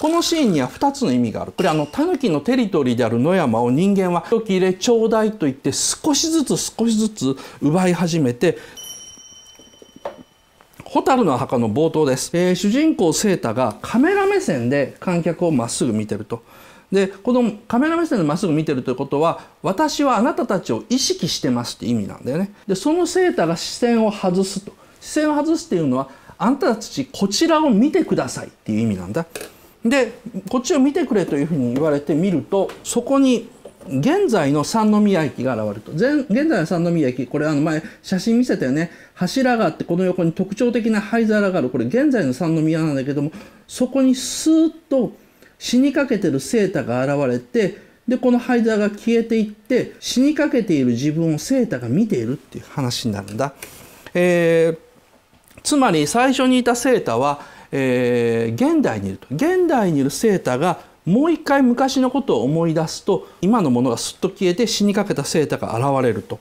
このシーンには2つの意味がある。これあの、狸のテリトリーである野山を人間は一切れちょうだいと言って少しずつ少しずつ奪い始めて、蛍の墓の冒頭です。えー、主人公セータがカメラ目線で観客をまっすぐ見てると。でこのカメラ目線でまっすぐ見てるということは私はあなたたちを意識してますって意味なんだよね。でそのセータが視線を外すと視線を外すっていうのはあなたたちこちらを見てくださいっていう意味なんだ。でこっちを見てくれというふうに言われてみるとそこに現在の三宮駅が現れると現在の三宮駅これあの前写真見せたよね柱があってこの横に特徴的な灰皿があるこれ現在の三宮なんだけどもそこにスーッと死にかけてるセータが現れてでこの灰皿が消えていって死にかけている自分をセータが見ているっていう話になるんだ。えー、つまり最初にいたセータはえー、現代にいると現代にいるセータがもう一回昔のことを思い出すと今のものがすっと消えて死にかけたセータが現れると。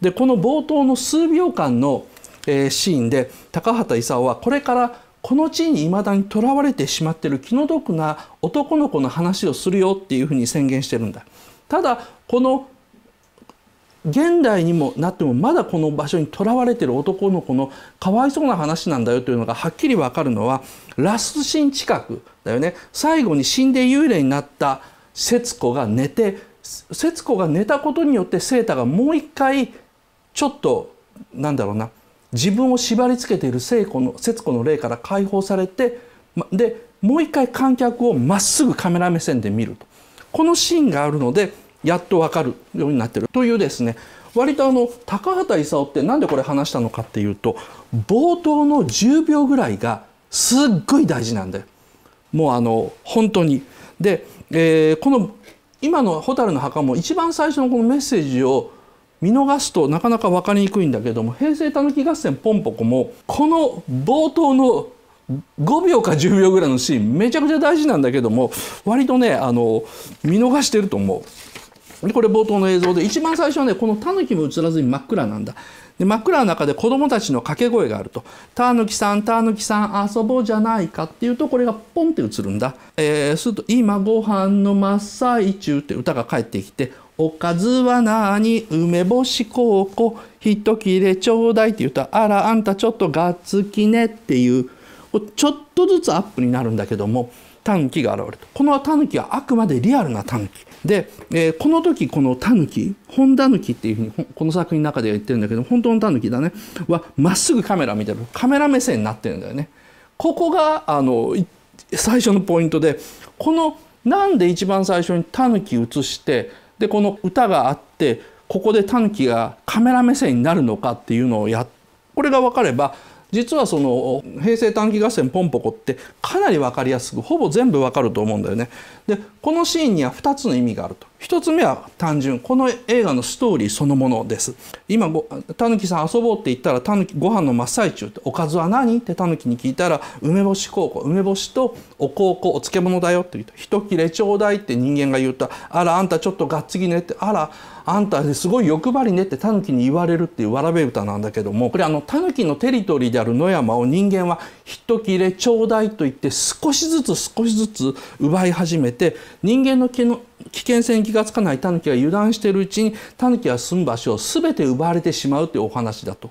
でこの冒頭の数秒間の、えー、シーンで高畑勲はこれからこの地に未だにとらわれてしまっている気の毒な男の子の話をするよっていうふうに宣言してるんだ。ただこの現代にもなってもまだこの場所にとらわれてる男の子のかわいそうな話なんだよというのがはっきりわかるのはラスシーン近くだよね最後に死んで幽霊になった節子が寝て節子が寝たことによってセータがもう一回ちょっとなんだろうな自分を縛りつけている聖子の節子の霊から解放されてでもう一回観客をまっすぐカメラ目線で見るとこのシーンがあるのでやっとわかるようになってるというですね割とあの高畑勲って何でこれ話したのかっていうと冒頭の10秒ぐらいがすっごい大事なんだよ。もうあの本当にで、えー、この今の「蛍の墓」も一番最初のこのメッセージを見逃すとなかなか分かりにくいんだけども「平成たぬき合戦ポンポコ」もこの冒頭の5秒か10秒ぐらいのシーンめちゃくちゃ大事なんだけども割とねあの見逃してると思う。これ冒頭の映像で一番最初はねこのタヌキも映らずに真っ暗なんだで真っ暗の中で子どもたちの掛け声があると「タヌキさんタヌキさん遊ぼうじゃないか」っていうとこれがポンって映るんだ、えー、すると「今ご飯の真っ最中」って歌が返ってきて「おかずは何梅干し高校、一切れちょうだい」って言うと「あらあんたちょっとがっつきね」っていうちょっとずつアップになるんだけども短期が現れるこの短期はあくまでリアルな短期で、えー、この時このタヌキ本タヌキっていうふうにこの作品の中では言ってるんだけど本当のタヌキだねはまっすぐカメラ見てるカメラ目線になってるんだよね。ここがあの最初のポイントでこのなんで一番最初にタヌキ映してでこの歌があってここでタヌキがカメラ目線になるのかっていうのをやこれが分かれば実はその平成短期合戦ポンポコってかなり分かりやすくほぼ全部分かると思うんだよね。でこのシーンには2つの意味があると。1つ目は単純この映画のストーリーそのものです今たぬきさん遊ぼうって言ったらたぬきご飯の真っ最中っておかずは何ってたぬきに聞いたら梅干し高校梅干しとお高校お漬物だよって言うと一切れちょうだいって人間が言うとあらあんたちょっとがっつぎねってあらあんたすごい欲張りねってタヌキに言われるっていうわらべ歌なんだけどもこれあのタヌキのテリトリーである野山を人間は一切れちょうだいと言って少しずつ少しずつ奪い始めて人間の気の危険性に気がつかないタヌキは油断しているうちにタヌキは住む場所を全て奪われてしまうというお話だと。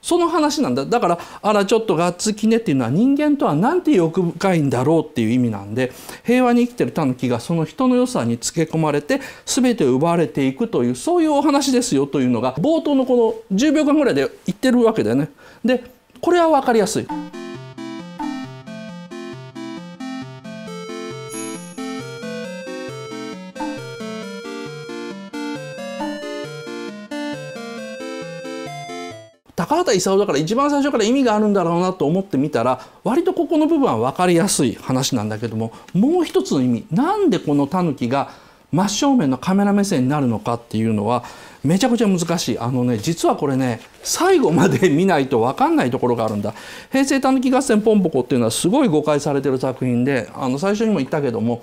その話なんだだからあらちょっとがっつきねっていうのは人間とはなんて欲深いんだろうっていう意味なんで平和に生きてるタヌキがその人の良さにつけ込まれて全て奪われていくというそういうお話ですよというのが冒頭のこの10秒間ぐらいで言ってるわけだよね。でこれは分かりやすい。高畑勲だから一番最初から意味があるんだろうなと思ってみたら割とここの部分は分かりやすい話なんだけどももう一つの意味なんでこのタヌキが真正面のカメラ目線になるのかっていうのはめちゃくちゃ難しいあのね実はこれね最後まで見ないと分かんないところがあるんだ「平成たぬき合戦ポンポコ」っていうのはすごい誤解されてる作品であの最初にも言ったけども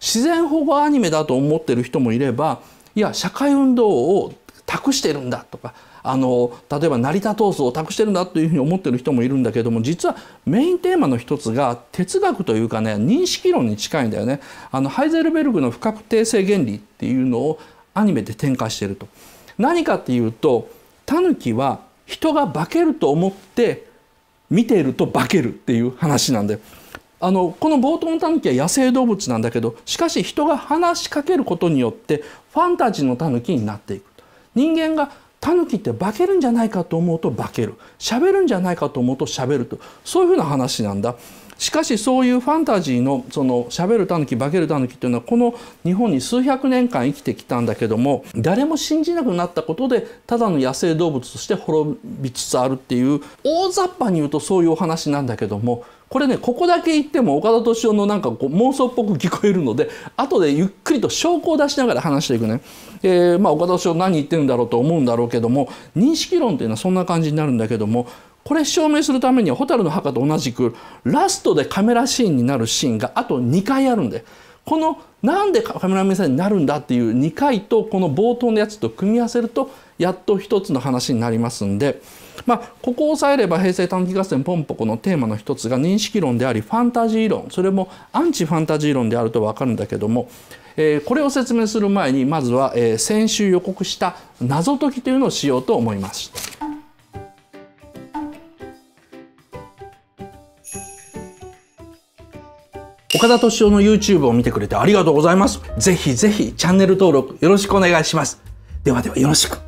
自然保護アニメだと思ってる人もいればいや社会運動を託してるんだとかあの例えば成田闘争を託してるんだというふうに思ってる人もいるんだけども実はメインテーマの一つが哲学というかね認識論に近いんだよね。あのハイゼルベルグの不確定性原理っていうのをアニメで展開してると。何かっていうとタヌキは人が化けると思って見ていると化けるっていう話なんだよ。あのこの冒頭のタヌキは野生動物なんだけどしかし人が話しかけることによってファンタジーのタヌキになっていく人間がタヌキって化けるんじゃないかと思うと化ける喋るんじゃないかと思うと喋るとそういうふうな話なんだ。しかしそういうファンタジーのその喋るタヌキ化けるタヌキというのはこの日本に数百年間生きてきたんだけども誰も信じなくなったことでただの野生動物として滅びつつあるっていう大雑把に言うとそういうお話なんだけどもこれねここだけ言っても岡田敏夫のなんかこう妄想っぽく聞こえるので後でゆっくりと証拠を出しながら話していくね、えー、まあ、岡田敏夫何言ってるんだろうと思うんだろうけども認識論というのはそんな感じになるんだけどもこれ証明するためには蛍の墓と同じくラストでカメラシーンになるシーンがあと2回あるんでこのなんでカメラ目線になるんだっていう2回とこの冒頭のやつと組み合わせるとやっと一つの話になりますんで、まあ、ここを押さえれば平成短期合戦ポンポコのテーマの一つが認識論でありファンタジー論それもアンチファンタジー論であると分かるんだけども、えー、これを説明する前にまずは、えー、先週予告した謎解きというのをしようと思います。岡田斗司夫の YouTube を見てくれてありがとうございます。ぜひぜひチャンネル登録よろしくお願いします。ではではよろしく。